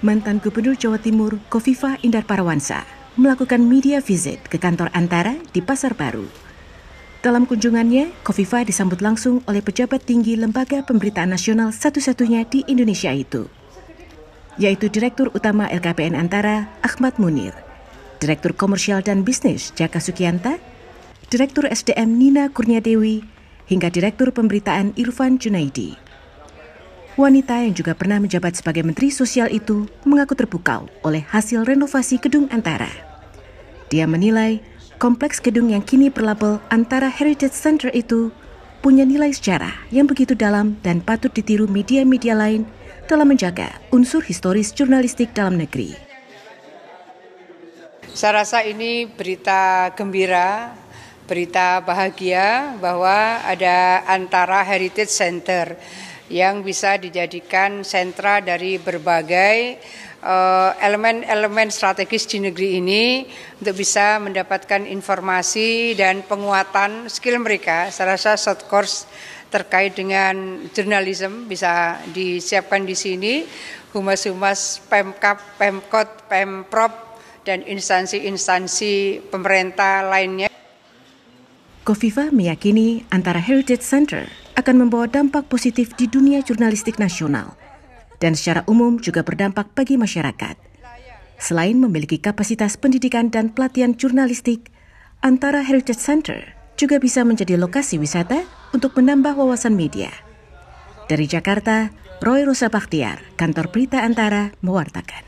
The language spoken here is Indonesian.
Mantan Gubernur Jawa Timur Kofifa Indar Parawansa melakukan media visit ke kantor Antara di Pasar Baru. Dalam kunjungannya, Kofifa disambut langsung oleh pejabat tinggi Lembaga Pemberitaan Nasional satu-satunya di Indonesia itu, yaitu Direktur Utama LKPN Antara Ahmad Munir, Direktur Komersial dan Bisnis Jaka Sukianta, Direktur SDM Nina Kurniadewi, hingga Direktur Pemberitaan Irfan Junaidi. Wanita yang juga pernah menjabat sebagai Menteri Sosial itu mengaku terpukau oleh hasil renovasi gedung Antara. Dia menilai kompleks gedung yang kini berlabel Antara Heritage Center itu punya nilai sejarah yang begitu dalam dan patut ditiru media-media lain dalam menjaga unsur historis jurnalistik dalam negeri. Saya rasa ini berita gembira berita bahagia bahwa ada Antara Heritage Center yang bisa dijadikan sentra dari berbagai eh, elemen-elemen uh, strategis di negeri ini untuk bisa mendapatkan informasi dan penguatan skill mereka. Saya rasa short course terkait dengan jurnalisme bisa disiapkan di sini. Humas-humas Pemkap, Pemkot, Pemprov, dan instansi-instansi pemerintah lainnya Kofifa meyakini antara Heritage Center akan membawa dampak positif di dunia jurnalistik nasional dan secara umum juga berdampak bagi masyarakat. Selain memiliki kapasitas pendidikan dan pelatihan jurnalistik, antara Heritage Center juga bisa menjadi lokasi wisata untuk menambah wawasan media. Dari Jakarta, Roy Rosa Baktiar, Kantor Berita Antara, mewartakan.